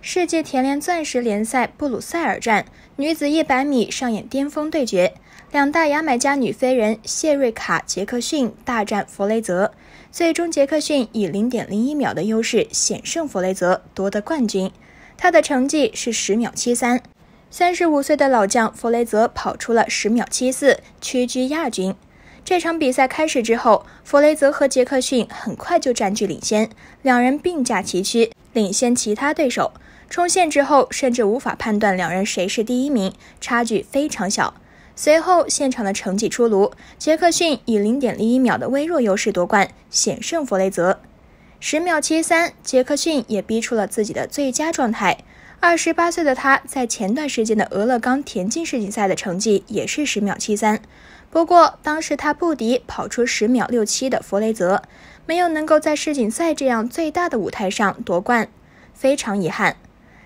世界田联钻石联赛布鲁塞尔站女子一百米上演巅峰对决，两大牙买加女飞人谢瑞卡·杰克逊大战弗雷泽，最终杰克逊以零点零一秒的优势险胜弗雷泽夺得冠军，他的成绩是十秒七三。三十五岁的老将弗雷泽跑出了十秒七四，屈居亚军。这场比赛开始之后，弗雷泽和杰克逊很快就占据领先，两人并驾齐驱，领先其他对手。冲线之后，甚至无法判断两人谁是第一名，差距非常小。随后，现场的成绩出炉，杰克逊以零点零一秒的微弱优势夺冠，险胜弗雷泽。十秒七三，杰克逊也逼出了自己的最佳状态。二十八岁的他在前段时间的俄勒冈田径世锦赛的成绩也是十秒七三，不过当时他不敌跑出十秒六七的弗雷泽，没有能够在世锦赛这样最大的舞台上夺冠，非常遗憾。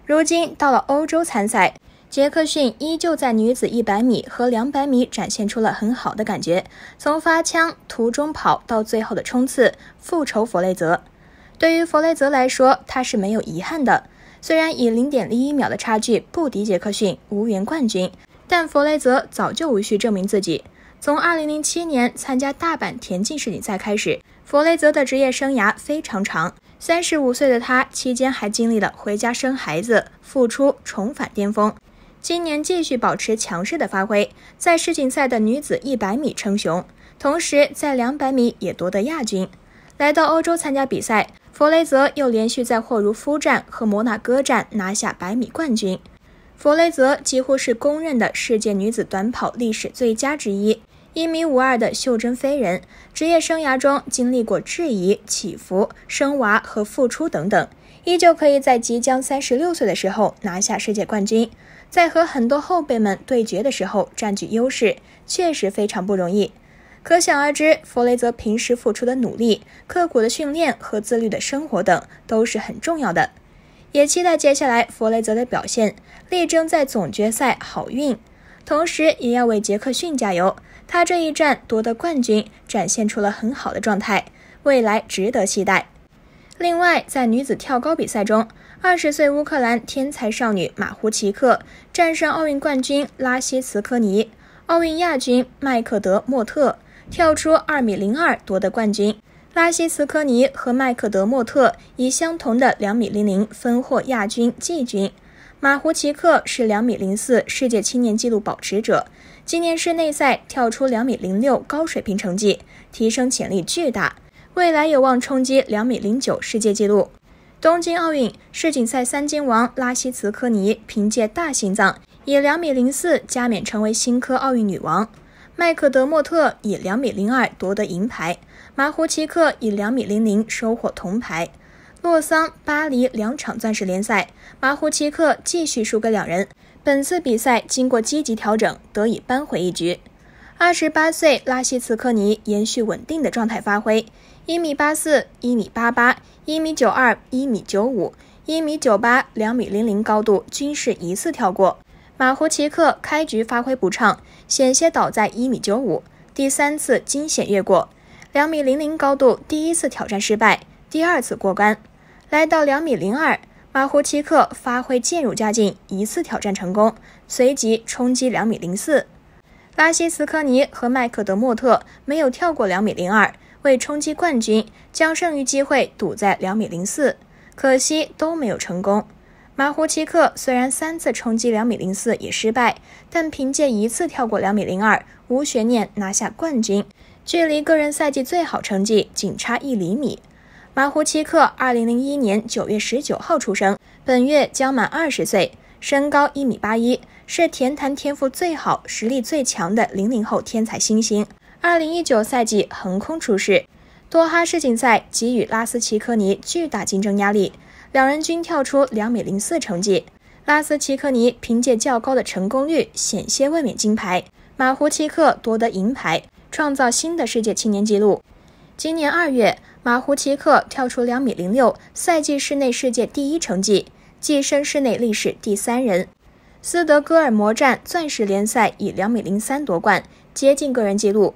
如今到了欧洲参赛，杰克逊依旧在女子100米和200米展现出了很好的感觉。从发枪、途中跑到最后的冲刺，复仇弗雷泽。对于弗雷泽来说，他是没有遗憾的。虽然以0.01秒的差距不敌杰克逊，无缘冠军，但弗雷泽早就无需证明自己。从2007年参加大阪田径世锦赛开始，弗雷泽的职业生涯非常长。三十五岁的她，期间还经历了回家生孩子、复出、重返巅峰。今年继续保持强势的发挥，在世锦赛的女子一百米称雄，同时在两百米也夺得亚军。来到欧洲参加比赛，弗雷泽又连续在霍如夫站和摩纳哥站拿下百米冠军。弗雷泽几乎是公认的世界女子短跑历史最佳之一。一米五二的袖珍飞人，职业生涯中经历过质疑、起伏、生娃和复出等等，依旧可以在即将三十六岁的时候拿下世界冠军，在和很多后辈们对决的时候占据优势，确实非常不容易。可想而知，弗雷泽平时付出的努力、刻苦的训练和自律的生活等都是很重要的。也期待接下来弗雷泽的表现，力争在总决赛好运。同时，也要为杰克逊加油。他这一战夺得冠军，展现出了很好的状态，未来值得期待。另外，在女子跳高比赛中，二十岁乌克兰天才少女马胡奇克战胜奥运冠军拉希茨科尼、奥运亚军麦克德莫特，跳出二米零二夺得冠军。拉希茨科尼和麦克德莫特以相同的两米零零分获亚军、季军。马胡奇克是两米零四世界青年纪录保持者，今年室内赛跳出两米零六高水平成绩，提升潜力巨大，未来有望冲击两米零九世界纪录。东京奥运世锦赛三金王拉希茨科尼凭借大心脏，以两米零四加冕成为新科奥运女王。麦克德莫特以两米零二夺得银牌，马胡奇克以两米零零收获铜牌。洛桑、巴黎两场钻石联赛，马胡奇克继续输给两人。本次比赛经过积极调整，得以扳回一局。二十八岁拉西茨科尼延续稳定的状态发挥，一米八四、一米八八、一米九二、一米九五、一米九八、两米零零高度均是一次跳过。马胡奇克开局发挥不畅，险些倒在一米九五，第三次惊险越过。两米零零高度第一次挑战失败，第二次过关。来到两米零二，马胡奇克发挥渐入佳境，一次挑战成功，随即冲击两米零四。拉希斯科尼和麦克德莫特没有跳过两米零二，为冲击冠军将剩余机会赌在两米零四，可惜都没有成功。马胡奇克虽然三次冲击两米零四也失败，但凭借一次跳过两米零二，无悬念拿下冠军，距离个人赛季最好成绩仅差一厘米。马胡奇克，二零零一年九月十九号出生，本月将满二十岁，身高一米八一，是田坛天赋最好、实力最强的零零后天才新星。二零一九赛季横空出世，多哈世锦赛给予拉斯奇科尼巨大竞争压力，两人均跳出两米零四成绩。拉斯奇科尼凭借较高的成功率险些卫冕金牌，马胡奇克夺得银牌，创造新的世界青年纪录。今年二月，马胡奇克跳出两米零六，赛季室内世界第一成绩，跻身室内历史第三人。斯德哥尔摩站钻石联赛以两米零三夺冠，接近个人纪录。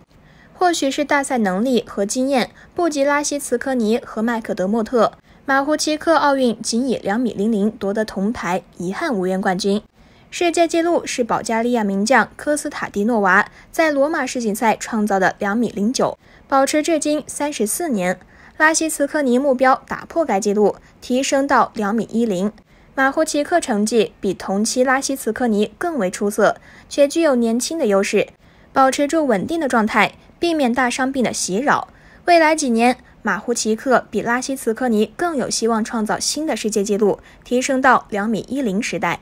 或许是大赛能力和经验不及拉希茨科尼和麦克德莫特，马胡奇克奥运仅以两米零零夺得铜牌，遗憾无缘冠军。世界纪录是保加利亚名将科斯塔蒂诺娃在罗马世锦赛创造的两米零九，保持至今三十四年。拉希茨科尼目标打破该纪录，提升到两米一零。马胡奇克成绩比同期拉希茨科尼更为出色，且具有年轻的优势，保持住稳定的状态，避免大伤病的袭扰。未来几年，马胡奇克比拉希茨科尼更有希望创造新的世界纪录，提升到两米一零时代。